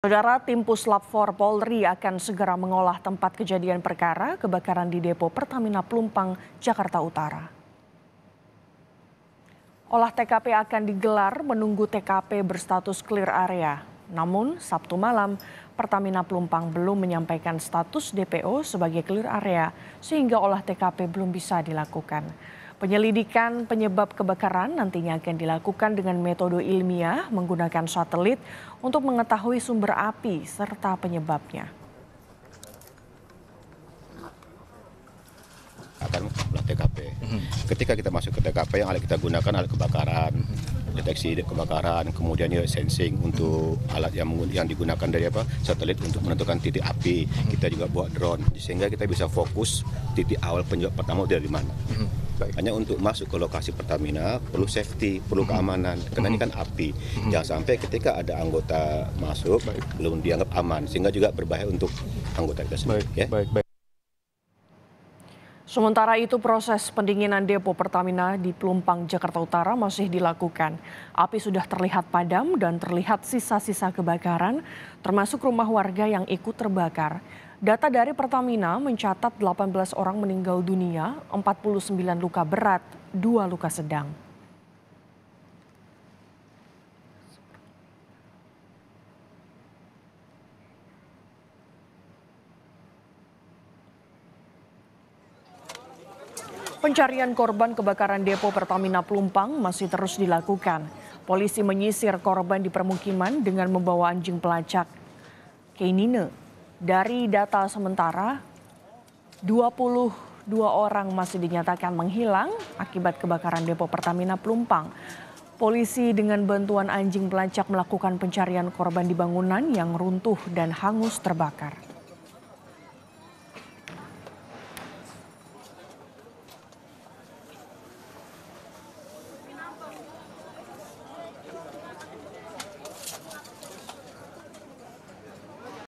Saudara tim Puslap for Polri akan segera mengolah tempat kejadian perkara kebakaran di depo Pertamina Plumpang, Jakarta Utara. Olah TKP akan digelar menunggu TKP berstatus clear area. Namun, Sabtu malam, Pertamina Plumpang belum menyampaikan status DPO sebagai clear area, sehingga olah TKP belum bisa dilakukan. Penyelidikan penyebab kebakaran nantinya akan dilakukan dengan metode ilmiah menggunakan satelit untuk mengetahui sumber api serta penyebabnya. Akan olah TKP. Ketika kita masuk ke TKP yang alat kita gunakan alat kebakaran, deteksi kebakaran, kemudian ya sensing untuk alat yang yang digunakan dari apa satelit untuk menentukan titik api. Kita juga buat drone sehingga kita bisa fokus titik awal penyebab pertama dari mana. Hanya untuk masuk ke lokasi Pertamina perlu safety, perlu hmm. keamanan. Karena ini hmm. kan api. Hmm. Jangan sampai ketika ada anggota masuk baik. belum dianggap aman sehingga juga berbahaya untuk anggota kita sendiri. Baik, ya? baik, baik. Sementara itu proses pendinginan depo Pertamina di Pelumpang, Jakarta Utara masih dilakukan. Api sudah terlihat padam dan terlihat sisa-sisa kebakaran termasuk rumah warga yang ikut terbakar. Data dari Pertamina mencatat 18 orang meninggal dunia, 49 luka berat, 2 luka sedang. Pencarian korban kebakaran depo Pertamina Pelumpang masih terus dilakukan. Polisi menyisir korban di permukiman dengan membawa anjing pelacak. Kenine dari data sementara, 22 orang masih dinyatakan menghilang akibat kebakaran depo Pertamina Pelumpang. Polisi dengan bantuan anjing pelacak melakukan pencarian korban di bangunan yang runtuh dan hangus terbakar.